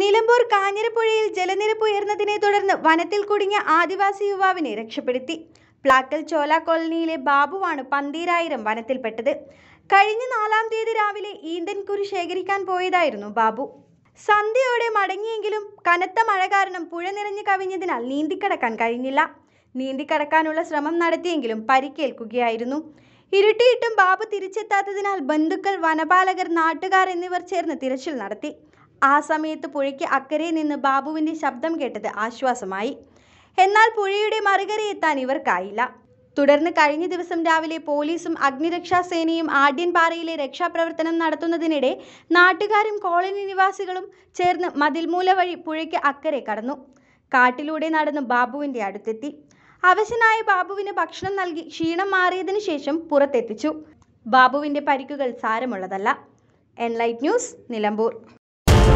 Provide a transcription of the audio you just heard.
നിലമ്പൂർ കാഞ്ഞിരപ്പുഴയിൽ ജലനിരപ്പ് ഉയർന്നതിനെ തുടർന്ന് വനത്തിൽ കുടുങ്ങിയ ആദിവാസി യുവാവിനെ രക്ഷപ്പെടുത്തി പ്ലാക്കൽ ചോല കോളനിയിലെ ബാബുവാണ് പന്തീരായിരം വനത്തിൽപ്പെട്ടത് കഴിഞ്ഞ നാലാം തീയതി രാവിലെ ഈന്തൻകുരി ശേഖരിക്കാൻ പോയതായിരുന്നു ബാബു സന്ധ്യയോടെ മടങ്ങിയെങ്കിലും കനത്ത മഴ കാരണം പുഴ നിറഞ്ഞു കവിഞ്ഞതിനാൽ നീന്തിക്കടക്കാൻ കഴിഞ്ഞില്ല നീന്തിക്കടക്കാനുള്ള ശ്രമം നടത്തിയെങ്കിലും പരിക്കേൽക്കുകയായിരുന്നു ഇരുട്ടിയിട്ടും ബാബു തിരിച്ചെത്താത്തതിനാൽ ബന്ധുക്കൾ വനപാലകർ നാട്ടുകാർ എന്നിവർ ചേർന്ന് തിരച്ചിൽ നടത്തി ആ സമയത്ത് പുഴയ്ക്ക് അക്കരെ നിന്ന് ബാബുവിൻ്റെ ശബ്ദം കേട്ടത് ആശ്വാസമായി എന്നാൽ പുഴയുടെ മറികരെ എത്താൻ ഇവർക്കായില്ല തുടർന്ന് കഴിഞ്ഞ ദിവസം രാവിലെ പോലീസും അഗ്നിരക്ഷാസേനയും ആഢ്യൻപാറയിലെ രക്ഷാപ്രവർത്തനം നടത്തുന്നതിനിടെ നാട്ടുകാരും കോളനി നിവാസികളും ചേർന്ന് മതിൽമൂല വഴി പുഴയ്ക്ക് അക്കരെ കടന്നു കാട്ടിലൂടെ നടന്ന് ബാബുവിൻ്റെ അടുത്തെത്തി അവശനായ ബാബുവിന് ഭക്ഷണം നൽകി ക്ഷീണം മാറിയതിനു ശേഷം പുറത്തെത്തിച്ചു ബാബുവിൻ്റെ പരിക്കുകൾ സാരമുള്ളതല്ല എൻലൈറ്റ് ന്യൂസ് നിലമ്പൂർ